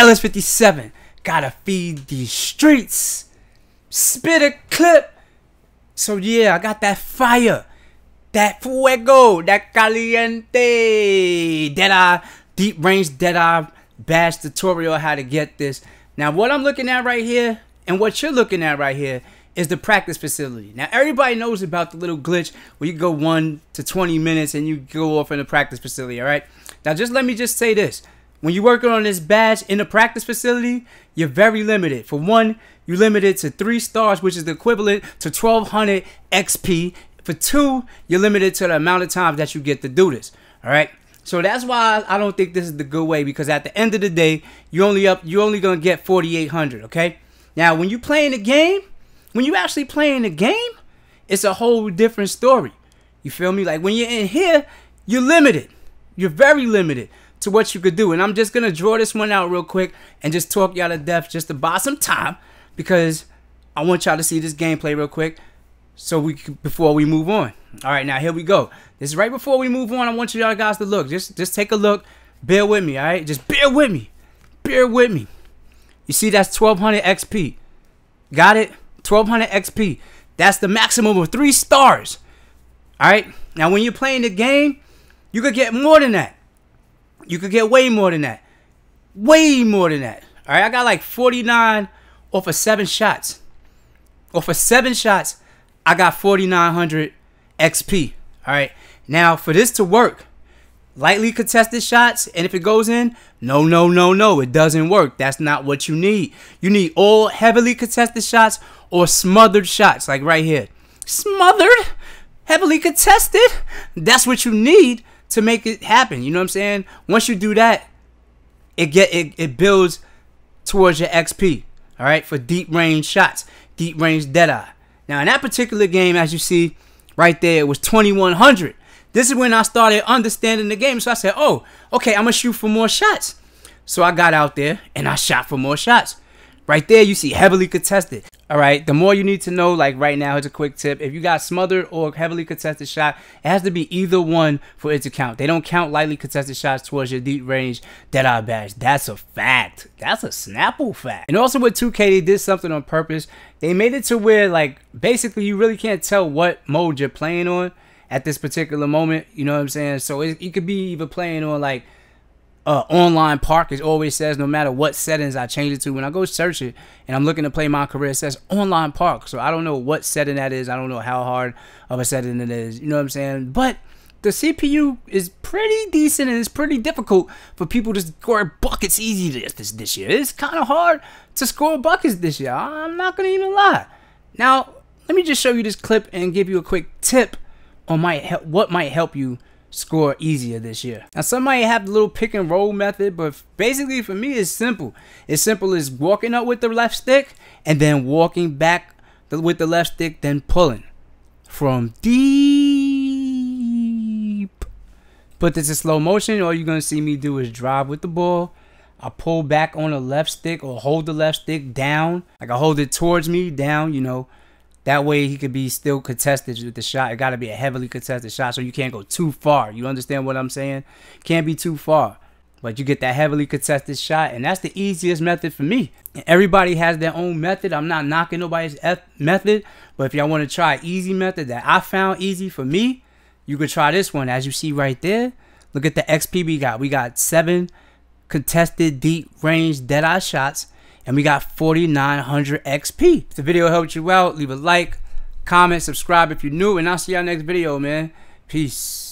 LS57, gotta feed these streets. Spit a clip. So yeah, I got that fire, that fuego, that caliente. eye, deep range eye. bash tutorial how to get this. Now what I'm looking at right here and what you're looking at right here is the practice facility. Now everybody knows about the little glitch where you go 1 to 20 minutes and you go off in the practice facility, all right? Now just let me just say this. When you're working on this badge in the practice facility, you're very limited. For one, you're limited to three stars, which is the equivalent to 1200 XP. For two, you're limited to the amount of times that you get to do this. All right. So that's why I don't think this is the good way because at the end of the day, you only up you are only gonna get 4,800. Okay. Now, when you are playing the game, when you are actually playing the game, it's a whole different story. You feel me? Like when you're in here, you're limited. You're very limited to what you could do. And I'm just gonna draw this one out real quick and just talk y'all to death just to buy some time because I want y'all to see this gameplay real quick so we before we move on. All right, now here we go. This is right before we move on. I want y'all guys to look. Just just take a look. Bear with me, all right? Just bear with me. Bear with me. You see, that's 1200 XP. Got it? 1200 XP. That's the maximum of three stars. All right? Now, when you're playing the game, you could get more than that. You could get way more than that. Way more than that. All right, I got like 49 off of seven shots. Off of seven shots, I got 4,900 XP. All right, now for this to work, lightly contested shots, and if it goes in, no, no, no, no, it doesn't work. That's not what you need. You need all heavily contested shots or smothered shots, like right here. Smothered? Heavily contested? That's what you need to make it happen. You know what I'm saying? Once you do that, it get it, it builds towards your XP. All right, for deep range shots, deep range deadeye. Now in that particular game, as you see right there, it was 2100. This is when I started understanding the game. So I said, oh, okay, I'm gonna shoot for more shots. So I got out there and I shot for more shots. Right there, you see heavily contested. All right. The more you need to know, like right now, it's a quick tip. If you got smothered or heavily contested shot, it has to be either one for it to count. They don't count lightly contested shots towards your deep range dead eye badge. That's a fact. That's a Snapple fact. And also with 2K, they did something on purpose. They made it to where, like, basically you really can't tell what mode you're playing on at this particular moment. You know what I'm saying? So it, could be even playing on, like, uh, online park is always says no matter what settings I change it to when I go search it and I'm looking to play my career it says online park so I don't know what setting that is I don't know how hard of a setting it is you know what I'm saying but the CPU is pretty decent and it's pretty difficult for people to score buckets easy this this, this year it's kind of hard to score buckets this year I'm not gonna even lie now let me just show you this clip and give you a quick tip on my what might help you score easier this year. Now some might have the little pick and roll method, but basically for me it's simple. It's simple as walking up with the left stick and then walking back with the left stick, then pulling from deep. But this is slow motion. All you're gonna see me do is drive with the ball. I pull back on the left stick or hold the left stick down. Like I hold it towards me down, you know, that way he could be still contested with the shot. It got to be a heavily contested shot, so you can't go too far. You understand what I'm saying? Can't be too far. But you get that heavily contested shot, and that's the easiest method for me. Everybody has their own method. I'm not knocking nobody's method, but if y'all want to try easy method that I found easy for me, you could try this one. As you see right there, look at the XP we got. We got seven contested deep range dead eye shots and we got 4,900 XP. If the video helped you out, leave a like, comment, subscribe if you're new, and I'll see y'all next video, man. Peace.